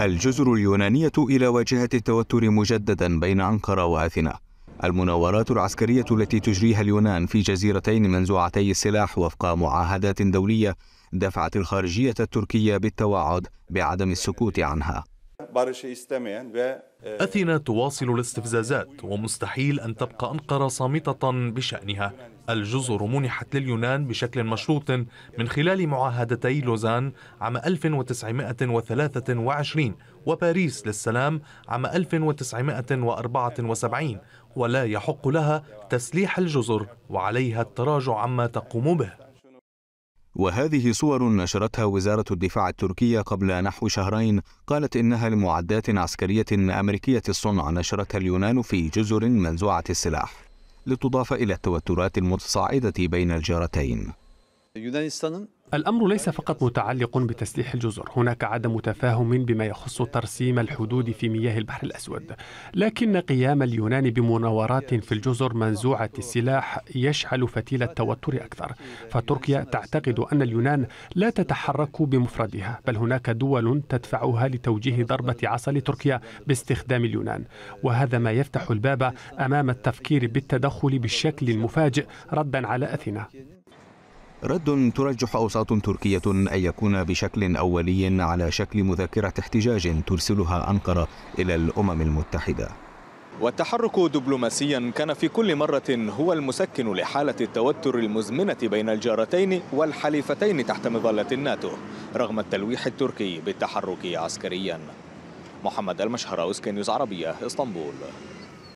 الجزر اليونانية إلى واجهة التوتر مجددا بين أنقرة وأثينا المناورات العسكرية التي تجريها اليونان في جزيرتين منزوعتي السلاح وفق معاهدات دولية دفعت الخارجية التركية بالتوعد بعدم السكوت عنها E, أثينا تواصل الاستفزازات ومستحيل أن تبقى أنقرة صامتة بشأنها الجزر منحت لليونان بشكل مشروط من خلال معاهدتي لوزان عام 1923 وباريس للسلام عام 1974 ولا يحق لها تسليح الجزر وعليها التراجع عما تقوم به وهذه صور نشرتها وزارة الدفاع التركية قبل نحو شهرين قالت إنها لمعدات عسكرية أمريكية الصنع نشرتها اليونان في جزر منزوعة السلاح لتضاف إلى التوترات المتصاعدة بين الجارتين الأمر ليس فقط متعلق بتسليح الجزر هناك عدم تفاهم بما يخص ترسيم الحدود في مياه البحر الأسود لكن قيام اليونان بمناورات في الجزر منزوعة السلاح يشعل فتيل التوتر أكثر فتركيا تعتقد أن اليونان لا تتحرك بمفردها بل هناك دول تدفعها لتوجيه ضربة عصا لتركيا باستخدام اليونان وهذا ما يفتح الباب أمام التفكير بالتدخل بالشكل المفاجئ ردا على أثينا رد ترجح أوساط تركية أن يكون بشكل أولي على شكل مذكرة احتجاج ترسلها أنقرة إلى الأمم المتحدة والتحرك دبلوماسيا كان في كل مرة هو المسكن لحالة التوتر المزمنة بين الجارتين والحليفتين تحت مظلة الناتو رغم التلويح التركي بالتحرك عسكريا محمد المشهر أوسكينيوز عربية اسطنبول